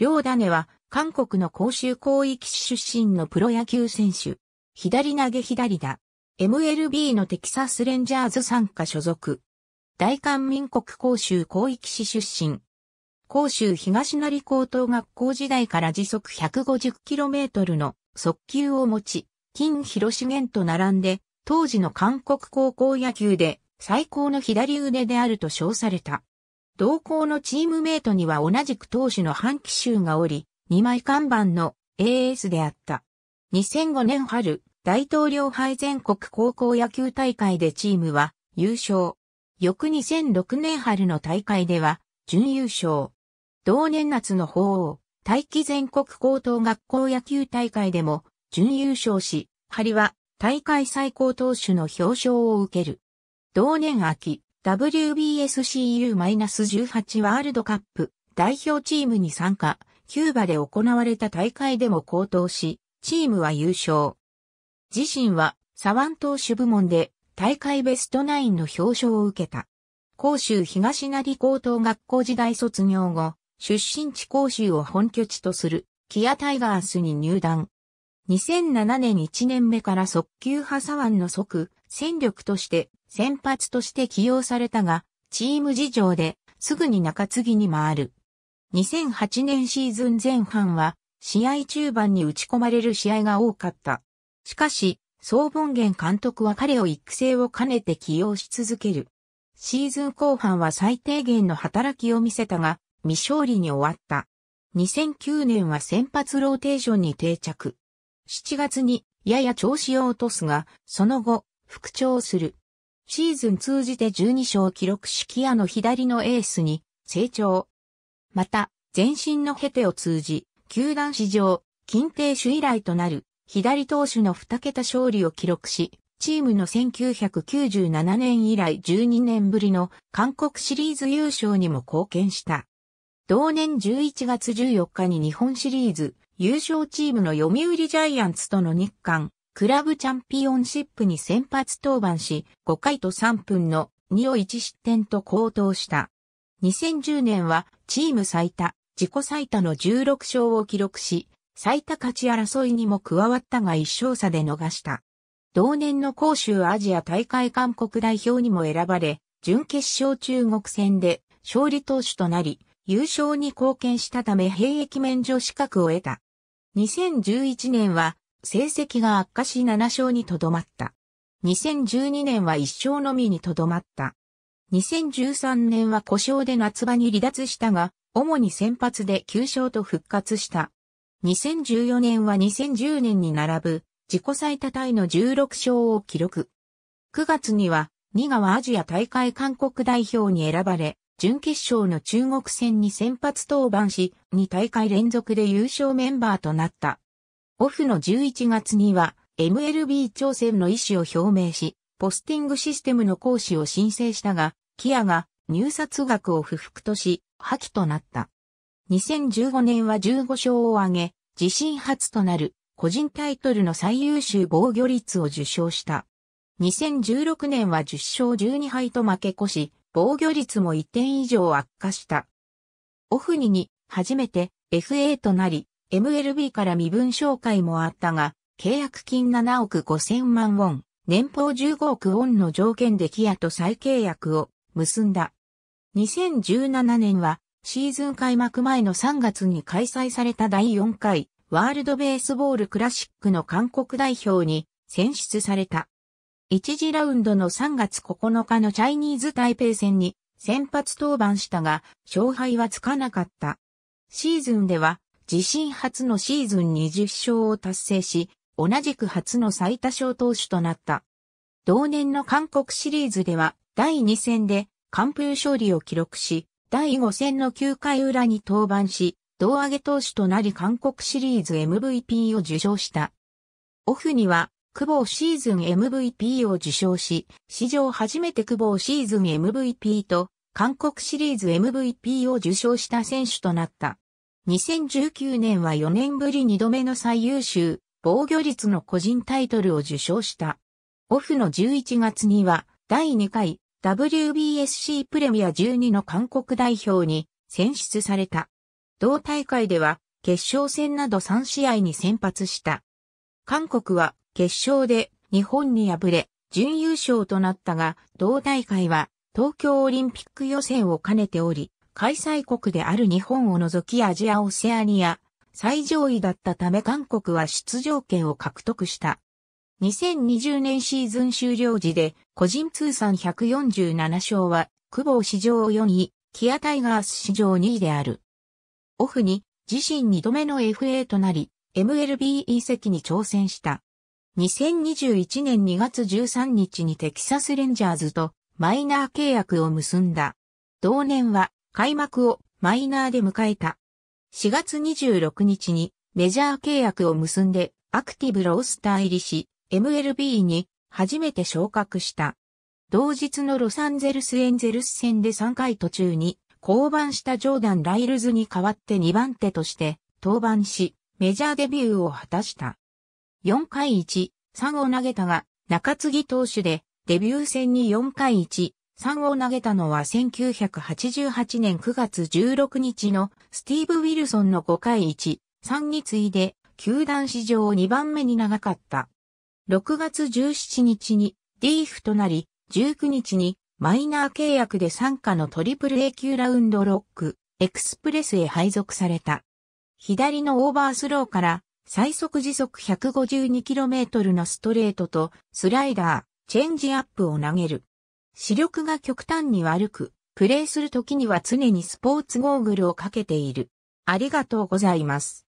両種は韓国の広州広域市出身のプロ野球選手。左投げ左打。MLB のテキサスレンジャーズ参加所属。大韓民国広州広域市出身。広州東成高等学校時代から時速 150km の速球を持ち、金広重と並んで、当時の韓国高校野球で最高の左腕であると称された。同校のチームメイトには同じく投手の半奇集がおり、2枚看板の AS であった。2005年春、大統領杯全国高校野球大会でチームは優勝。翌2006年春の大会では準優勝。同年夏の法王、大気全国高等学校野球大会でも準優勝し、針は大会最高投手の表彰を受ける。同年秋、WBSCU-18 ワールドカップ代表チームに参加、キューバで行われた大会でも高騰し、チームは優勝。自身はサワン投手部門で大会ベストナインの表彰を受けた。甲州東成高等学校時代卒業後、出身地甲州を本拠地とするキアタイガースに入団。2007年1年目から速球派左腕の即戦力として先発として起用されたが、チーム事情ですぐに中継ぎに回る。2008年シーズン前半は試合中盤に打ち込まれる試合が多かった。しかし、総本源監督は彼を育成を兼ねて起用し続ける。シーズン後半は最低限の働きを見せたが、未勝利に終わった。2009年は先発ローテーションに定着。7月にやや調子を落とすが、その後、復調する。シーズン通じて12勝を記録しキアの左のエースに成長。また、前身のヘテを通じ、球団史上、近定種以来となる左投手の2桁勝利を記録し、チームの1997年以来12年ぶりの韓国シリーズ優勝にも貢献した。同年11月14日に日本シリーズ優勝チームの読売ジャイアンツとの日韓クラブチャンピオンシップに先発登板し、5回と3分の2を1失点と高騰した。2010年はチーム最多、自己最多の16勝を記録し、最多勝ち争いにも加わったが1勝差で逃した。同年の杭州アジア大会韓国代表にも選ばれ、準決勝中国戦で勝利投手となり、優勝に貢献したため兵役免除資格を得た。2011年は成績が悪化し7勝にとどまった。2012年は1勝のみにとどまった。2013年は故障で夏場に離脱したが、主に先発で9勝と復活した。2014年は2010年に並ぶ自己最多タイの16勝を記録。9月には新川アジア大会韓国代表に選ばれ、準決勝の中国戦に先発登板し、2大会連続で優勝メンバーとなった。オフの11月には MLB 挑戦の意思を表明し、ポスティングシステムの行使を申請したが、キアが入札額を不服とし、破棄となった。2015年は15勝を挙げ、自身初となる個人タイトルの最優秀防御率を受賞した。2016年は10勝12敗と負け越し、防御率も1点以上悪化した。オフ2に初めて FA となり、MLB から身分紹介もあったが、契約金7億5千万ウォン、年俸15億ウォンの条件でキアと再契約を結んだ。2017年はシーズン開幕前の3月に開催された第4回ワールドベースボールクラシックの韓国代表に選出された。1次ラウンドの3月9日のチャイニーズ台北戦に先発登板したが勝敗はつかなかった。シーズンでは自身初のシーズン20勝を達成し、同じく初の最多勝投手となった。同年の韓国シリーズでは、第2戦で完封勝利を記録し、第5戦の9回裏に登板し、胴上げ投手となり韓国シリーズ MVP を受賞した。オフには、久保シーズン MVP を受賞し、史上初めて久保シーズン MVP と韓国シリーズ MVP を受賞した選手となった。2019年は4年ぶり2度目の最優秀防御率の個人タイトルを受賞した。オフの11月には第2回 WBSC プレミア12の韓国代表に選出された。同大会では決勝戦など3試合に先発した。韓国は決勝で日本に敗れ準優勝となったが同大会は東京オリンピック予選を兼ねており開催国である日本を除きアジアオセアニア最上位だったため韓国は出場権を獲得した。2020年シーズン終了時で個人通算147勝は久保史上4位、キアタイガース史上2位である。オフに自身2度目の FA となり MLB 移籍に挑戦した。2021年2月13日にテキサスレンジャーズとマイナー契約を結んだ。同年は開幕をマイナーで迎えた。4月26日にメジャー契約を結んでアクティブロースター入りし、MLB に初めて昇格した。同日のロサンゼルスエンゼルス戦で3回途中に降板したジョーダン・ライルズに代わって2番手として登板し、メジャーデビューを果たした。4回1、3を投げたが、中継ぎ投手で、デビュー戦に4回1、3を投げたのは1988年9月16日のスティーブ・ウィルソンの5回1、3に次いで、球団史上2番目に長かった。6月17日にディーフとなり、19日にマイナー契約で参加のトリプル A 級ラウンドロック、エクスプレスへ配属された。左のオーバースローから最速時速 152km のストレートとスライダー、チェンジアップを投げる。視力が極端に悪く、プレイする時には常にスポーツゴーグルをかけている。ありがとうございます。